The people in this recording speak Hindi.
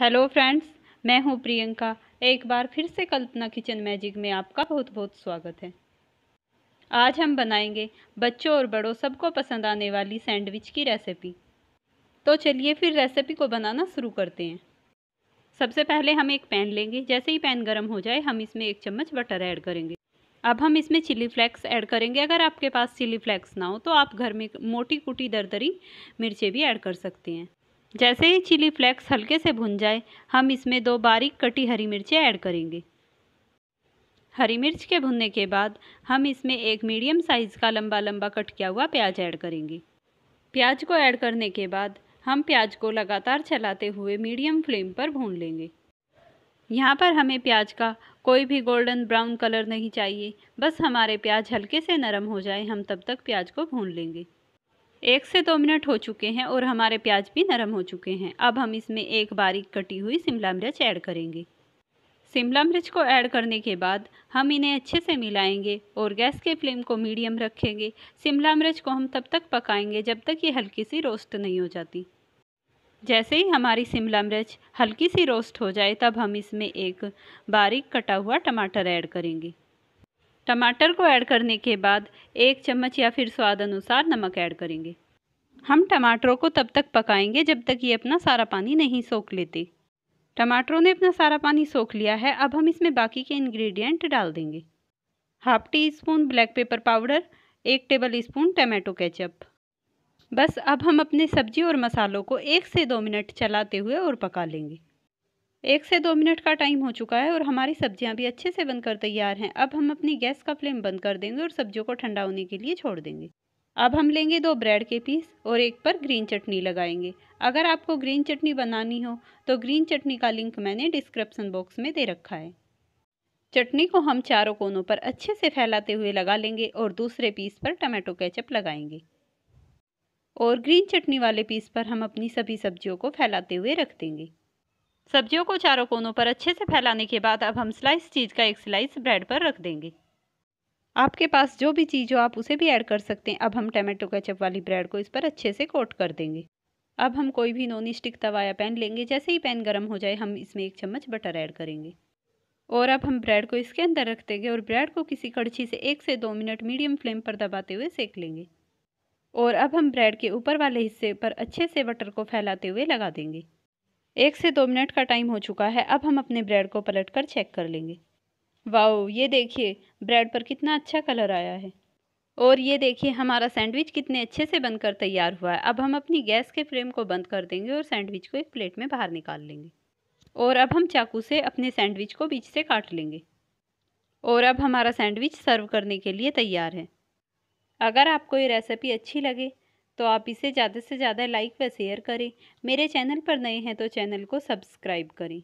हेलो फ्रेंड्स मैं हूं प्रियंका एक बार फिर से कल्पना किचन मैजिक में आपका बहुत बहुत स्वागत है आज हम बनाएंगे बच्चों और बड़ों सबको पसंद आने वाली सैंडविच की रेसिपी तो चलिए फिर रेसिपी को बनाना शुरू करते हैं सबसे पहले हम एक पैन लेंगे जैसे ही पैन गर्म हो जाए हम इसमें एक चम्मच बटर ऐड करेंगे अब हम इसमें चिली फ्लेक्स ऐड करेंगे अगर आपके पास चिली फ्लेक्स ना हो तो आप घर में मोटी कुटी दरदरी मिर्चें भी ऐड कर सकते हैं जैसे ही चिली फ्लेक्स हल्के से भुन जाए हम इसमें दो बारीक कटी हरी मिर्चें ऐड करेंगे हरी मिर्च के भुनने के बाद हम इसमें एक मीडियम साइज़ का लंबा लंबा कट किया हुआ प्याज ऐड करेंगे प्याज को ऐड करने के बाद हम प्याज को लगातार चलाते हुए मीडियम फ्लेम पर भून लेंगे यहाँ पर हमें प्याज का कोई भी गोल्डन ब्राउन कलर नहीं चाहिए बस हमारे प्याज हल्के से नरम हो जाए हम तब तक प्याज को भून लेंगे एक से दो मिनट हो चुके हैं और हमारे प्याज भी नरम हो चुके हैं अब हम इसमें एक बारीक कटी हुई शिमला मिर्च ऐड करेंगे शिमला मिर्च को ऐड करने के बाद हम इन्हें अच्छे से मिलाएंगे और गैस के फ्लेम को मीडियम रखेंगे शिमला मिर्च को हम तब तक पकाएंगे जब तक ये हल्की सी रोस्ट नहीं हो जाती जैसे ही हमारी शिमला मिर्च हल्की सी रोस्ट हो जाए तब हम इसमें एक बारीक कटा हुआ टमाटर ऐड करेंगे टमाटर को ऐड करने के बाद एक चम्मच या फिर स्वाद अनुसार नमक ऐड करेंगे हम टमाटरों को तब तक पकाएंगे जब तक ये अपना सारा पानी नहीं सोख लेते टमाटरों ने अपना सारा पानी सोख लिया है अब हम इसमें बाकी के इंग्रेडिएंट डाल देंगे half teaspoon black pepper powder एक टेबल स्पून टमाटो केचप बस अब हम अपने सब्जी और मसालों को एक से दो मिनट चलाते हुए और पका लेंगे एक से दो मिनट का टाइम हो चुका है और हमारी सब्जियां भी अच्छे से बनकर तैयार हैं अब हम अपनी गैस का फ्लेम बंद कर देंगे और सब्जियों को ठंडा होने के लिए छोड़ देंगे अब हम लेंगे दो ब्रेड के पीस और एक पर ग्रीन चटनी लगाएंगे अगर आपको ग्रीन चटनी बनानी हो तो ग्रीन चटनी का लिंक मैंने डिस्क्रिप्सन बॉक्स में दे रखा है चटनी को हम चारों कोनों पर अच्छे से फैलाते हुए लगा लेंगे और दूसरे पीस पर टमाटो केचप लगाएंगे और ग्रीन चटनी वाले पीस पर हम अपनी सभी सब्जियों को फैलाते हुए रख देंगे सब्जियों को चारों कोनों पर अच्छे से फैलाने के बाद अब हम स्लाइस चीज़ का एक स्लाइस ब्रेड पर रख देंगे आपके पास जो भी चीज़ हो आप उसे भी ऐड कर सकते हैं अब हम टमाटो केचप वाली ब्रेड को इस पर अच्छे से कोट कर देंगे अब हम कोई भी नॉन स्टिक तवा या पैन लेंगे जैसे ही पैन गर्म हो जाए हम इसमें एक चम्मच बटर ऐड करेंगे और अब हम ब्रेड को इसके अंदर रख देंगे और ब्रेड को किसी कड़छी से एक से दो मिनट मीडियम फ्लेम पर दबाते हुए सेक लेंगे और अब हम ब्रेड के ऊपर वाले हिस्से पर अच्छे से बटर को फैलाते हुए लगा देंगे एक से दो मिनट का टाइम हो चुका है अब हम अपने ब्रेड को पलट कर चेक कर लेंगे वाओ ये देखिए ब्रेड पर कितना अच्छा कलर आया है और ये देखिए हमारा सैंडविच कितने अच्छे से बनकर तैयार हुआ है अब हम अपनी गैस के फ्लेम को बंद कर देंगे और सैंडविच को एक प्लेट में बाहर निकाल लेंगे और अब हम चाकू से अपने सैंडविच को बीच से काट लेंगे और अब हमारा सैंडविच सर्व करने के लिए तैयार है अगर आपको ये रेसिपी अच्छी लगे तो आप इसे ज़्यादा से ज़्यादा लाइक व शेयर करें मेरे चैनल पर नए हैं तो चैनल को सब्सक्राइब करें